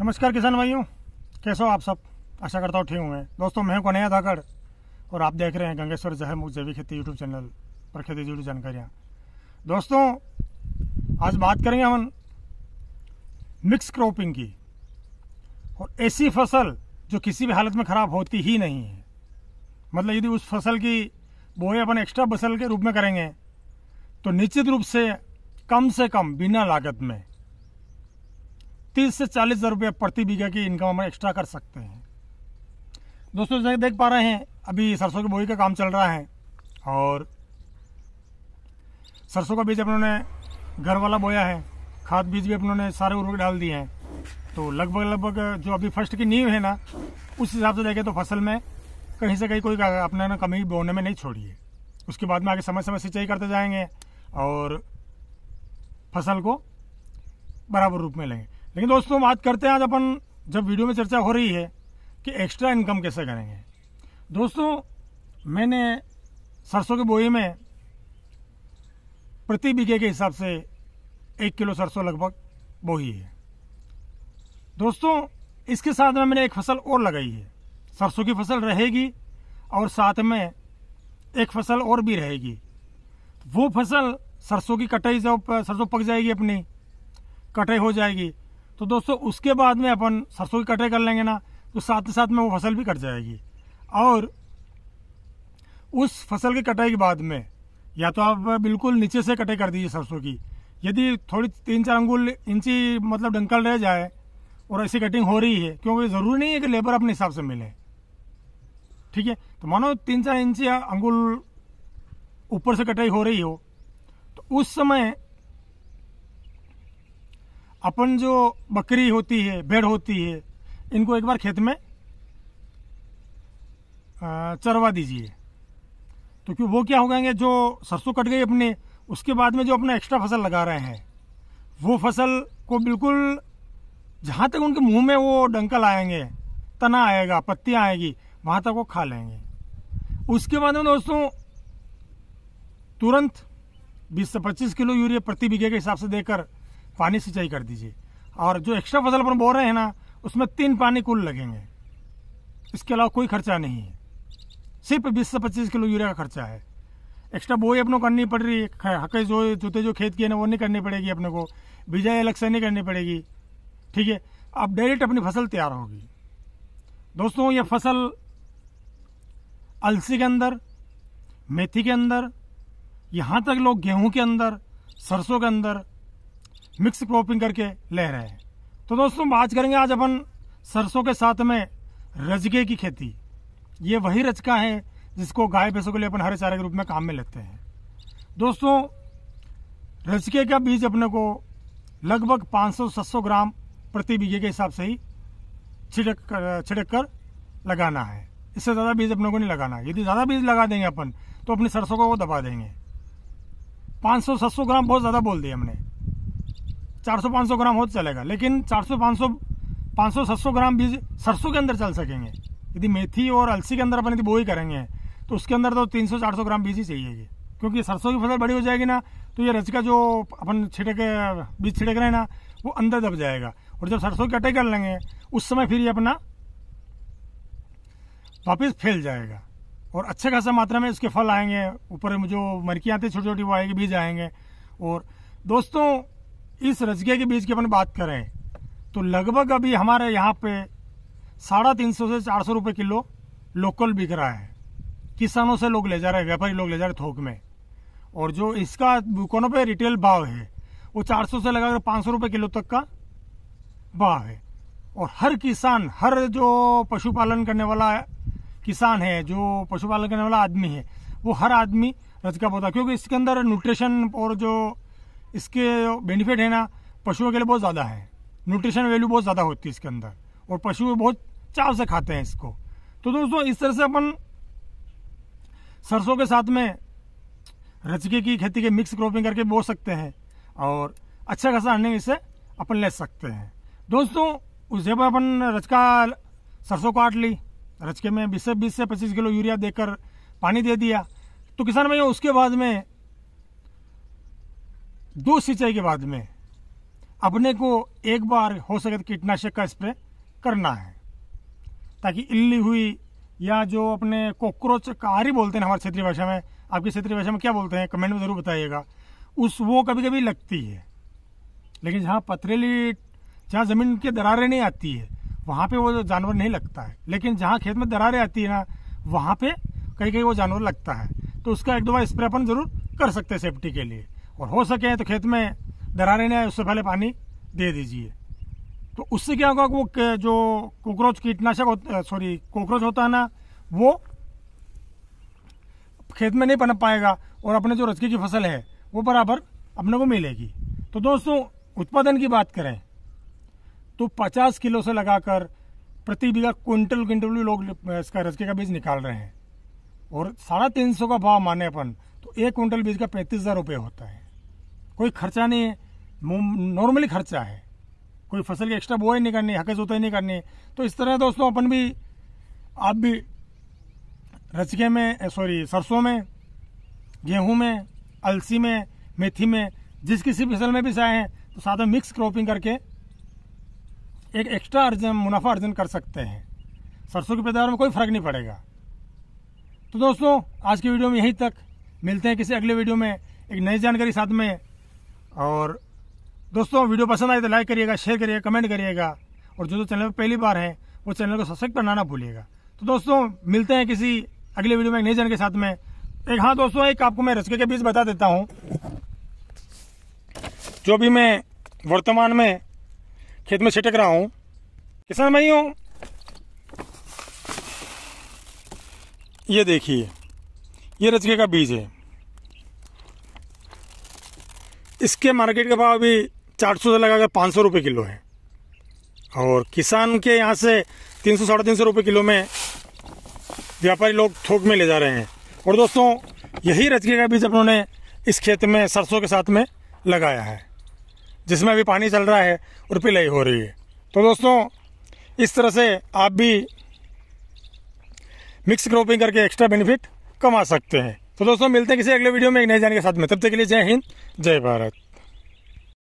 नमस्कार किसान भाइयों कैसे हो आप सब आशा करता हूँ ठीक हैं दोस्तों मैं को नया धाकड़ और आप देख रहे हैं गंगेश्वर जहर मुख जैविक खेती यूट्यूब चैनल पर खेती जुड़ी जानकारियाँ दोस्तों आज बात करेंगे हम मिक्स क्रॉपिंग की और ऐसी फसल जो किसी भी हालत में ख़राब होती ही नहीं है मतलब यदि उस फसल की बोए अपन एक्स्ट्रा फसल के रूप में करेंगे तो निश्चित रूप से कम से कम बिना लागत में तीस से चालीस हज़ार रुपये प्रति बीघा की इनकम हम एक्स्ट्रा कर सकते हैं दोस्तों जैसे देख पा रहे हैं अभी सरसों की बोई का काम चल रहा है और सरसों का बीज अपनों ने घर वाला बोया है खाद बीज भी अपनों ने सारे उर्वरक डाल दिए हैं तो लगभग लगभग जो अभी फर्स्ट की नींव है ना उस हिसाब से देखें तो फसल में कहीं से कहीं कोई अपने ना कमी बोने में नहीं छोड़ी है उसके बाद में आगे समय समय सिंचाई करते जाएंगे और फसल को बराबर रूप में लेंगे लेकिन दोस्तों बात करते हैं आज अपन जब वीडियो में चर्चा हो रही है कि एक्स्ट्रा इनकम कैसे करेंगे दोस्तों मैंने सरसों के बोई में प्रति बीघे के हिसाब से एक किलो सरसों लगभग बोही है दोस्तों इसके साथ में मैंने एक फसल और लगाई है सरसों की फसल रहेगी और साथ में एक फसल और भी रहेगी वो फसल सरसों की कटाई जब सरसों पक जाएगी अपनी कटाई हो जाएगी तो दोस्तों उसके बाद में अपन सरसों की कटाई कर लेंगे ना तो साथ ही साथ में वो फसल भी कट जाएगी और उस फसल की कटाई के बाद में या तो आप बिल्कुल नीचे से कटाई कर दीजिए सरसों की यदि थोड़ी तीन चार अंगुल इंची मतलब डंकल रह जाए और ऐसी कटिंग हो रही है क्योंकि ज़रूरी नहीं है कि लेबर अपने हिसाब से मिले ठीक है तो मानो तीन चार इंच अंगुल ऊपर से कटाई हो रही हो तो उस समय अपन जो बकरी होती है भेड़ होती है इनको एक बार खेत में चरवा दीजिए तो क्योंकि वो क्या हो गएंगे जो सरसों कट गई अपने उसके बाद में जो अपना एक्स्ट्रा फसल लगा रहे हैं वो फसल को बिल्कुल जहाँ तक उनके मुंह में वो डंकल आएंगे तना आएगा पत्तियाँ आएगी वहाँ तक वो खा लेंगे उसके बाद में दोस्तों तुरंत 20 से 25 किलो यूरिया प्रति बीघे के हिसाब से देकर पानी सिंचाई कर दीजिए और जो एक्स्ट्रा फसल अपन बो रहे हैं ना उसमें तीन पानी कुल लगेंगे इसके अलावा कोई खर्चा नहीं है सिर्फ बीस से पच्चीस किलो यूरिया का खर्चा है एक्स्ट्रा बोई अपनों करनी पड़ रही है हके जो जूते जो खेत किए ना वो नहीं करनी पड़ेगी अपने को बिजाई अलग से नहीं करनी पड़ेगी ठीक है अब डायरेक्ट अपनी फसल तैयार होगी दोस्तों ये फसल अलसी के अंदर मेथी के अंदर यहाँ तक लोग गेहूं के अंदर सरसों के अंदर मिक्स क्रॉपिंग करके ले रहे हैं तो दोस्तों बात करेंगे आज अपन सरसों के साथ में रजके की खेती ये वही रचका है जिसको गाय भैंसों के लिए अपन हरे चारे के रूप में काम में लेते हैं दोस्तों रजके का बीज अपने को लगभग 500 600 ग्राम प्रति बीघे के हिसाब से ही छिड़क कर छिड़क कर लगाना है इससे ज़्यादा बीज अपने को नहीं लगाना यदि ज़्यादा बीज लगा देंगे अपन तो अपनी सरसों को वो दबा देंगे 500-700 ग्राम बहुत ज़्यादा बोल दिया हमने 400-500 ग्राम हो तो चलेगा लेकिन 400-500 500 सौ ग्राम बीज सरसों के अंदर चल सकेंगे यदि मेथी और अलसी के अंदर अपन यदि बोई करेंगे तो उसके अंदर तो 300-400 ग्राम बीज ही चाहिए क्योंकि सरसों की फसल बड़ी हो जाएगी ना तो ये रज का जो अपन छिड़क बीज छिड़क रहे हैं ना वो अंदर दब जाएगा और जब सरसों की कटाई कर लेंगे उस समय फिर ये अपना वापिस फैल जाएगा और अच्छे खासा मात्रा में इसके फल आएंगे ऊपर जो मरकियाँ आती छोटी छोटी वो आएगी बीज आएंगे और दोस्तों इस रजगे के बीज की अपन बात करें तो लगभग अभी हमारे यहाँ पे साढ़े तीन सौ से चार सौ रुपये किलो लोकल बिक रहा है किसानों से लोग ले जा रहे हैं व्यापारी लोग ले जा रहे हैं थोक में और जो इसका दुकानों पे रिटेल भाव है वो चार सौ से लगाकर सौ रुपये किलो तक का भाव है और हर किसान हर जो पशुपालन करने वाला किसान है जो पशुपालन करने वाला आदमी है वो हर आदमी रजका पौधा क्योंकि इसके अंदर न्यूट्रिशन और जो इसके बेनिफिट है ना पशुओं के लिए बहुत ज़्यादा है न्यूट्रिशन वैल्यू बहुत ज़्यादा होती है इसके अंदर और पशु बहुत चाव से खाते हैं इसको तो दोस्तों इस तरह से अपन सरसों के साथ में रचके की खेती के मिक्स क्रॉपिंग करके बो सकते हैं और अच्छा खासा अर्निंग इसे अपन ले सकते हैं दोस्तों उस जगह अपन रचका सरसों काट ली रचके में बीस से बीस से पच्चीस किलो यूरिया देकर पानी दे दिया तो किसान भाई उसके बाद में दो सिंचाई के बाद में अपने को एक बार हो सके तो कीटनाशक का स्प्रे करना है ताकि इल्ली हुई या जो अपने कॉकरोच कारी बोलते हैं हमारे क्षेत्रीय भाषा में आपकी क्षेत्रीय भाषा में क्या बोलते हैं कमेंट में ज़रूर बताइएगा उस वो कभी कभी लगती है लेकिन जहाँ पथरेली जहाँ ज़मीन के दरारें नहीं आती है वहाँ पे वो जानवर नहीं लगता है लेकिन जहाँ खेत में दरारें आती है ना वहाँ पे कहीं कहीं वो जानवर लगता है तो उसका एक दो बार स्प्रे अपन जरूर कर सकते हैं सेफ्टी के लिए और हो सके तो खेत में दरारे ने उससे पहले पानी दे दीजिए तो उससे क्या होगा वो जो कॉकरोच कीटनाशक सॉरी कॉकरोच होता है ना वो खेत में नहीं पनप पाएगा और अपने जो रजकी की फसल है वो बराबर अपने को मिलेगी तो दोस्तों उत्पादन की बात करें तो 50 किलो से लगाकर प्रति बीघा क्विंटल क्विंटल भी लोग इसका रजके का बीज निकाल रहे हैं और साढ़े तीन सौ का भाव माने अपन तो एक क्विंटल बीज का पैंतीस हज़ार रुपये होता है कोई खर्चा नहीं है नॉर्मली खर्चा है कोई फसल की एक्स्ट्रा बुआई नहीं करनी हके जोताई नहीं करनी तो इस तरह दोस्तों अपन भी आप भी रचके में सॉरी सरसों में गेहूं में अलसी में मेथी में जिस किसी फसल में भी हैं तो साथ में मिक्स क्रॉपिंग करके एक एक्स्ट्रा अर्जन मुनाफा अर्जन कर सकते हैं सरसों की पैदावार में कोई फर्क नहीं पड़ेगा तो दोस्तों आज की वीडियो में यहीं तक मिलते हैं किसी अगले वीडियो में एक नई जानकारी साथ में और दोस्तों वीडियो पसंद आए तो लाइक करिएगा शेयर करिएगा कमेंट करिएगा और जो जो चैनल पर पहली बार है वो चैनल को सब्सक्राइब करना ना भूलिएगा तो दोस्तों मिलते हैं किसी अगले वीडियो में एक नए जन के साथ में एक हाँ दोस्तों एक आपको मैं रसके के बीज बता देता हूँ जो भी मैं वर्तमान में खेत में छिटक रहा हूँ किसान भाई हूँ ये देखिए ये रचके का बीज है इसके मार्केट के भाव अभी चार सौ से लगाकर पाँच सौ रुपये किलो है और किसान के यहाँ से तीन सौ साढ़े तीन सौ रुपये किलो में व्यापारी लोग थोक में ले जा रहे हैं और दोस्तों यही रचके का बीज उन्होंने इस खेत में सरसों के साथ में लगाया है जिसमें अभी पानी चल रहा है और पिलाई हो रही है तो दोस्तों इस तरह से आप भी मिक्स क्रॉपिंग करके एक्स्ट्रा बेनिफिट कमा सकते हैं तो दोस्तों मिलते हैं किसी अगले वीडियो में एक नए जाने के साथ में तब तक के लिए जय हिंद जय भारत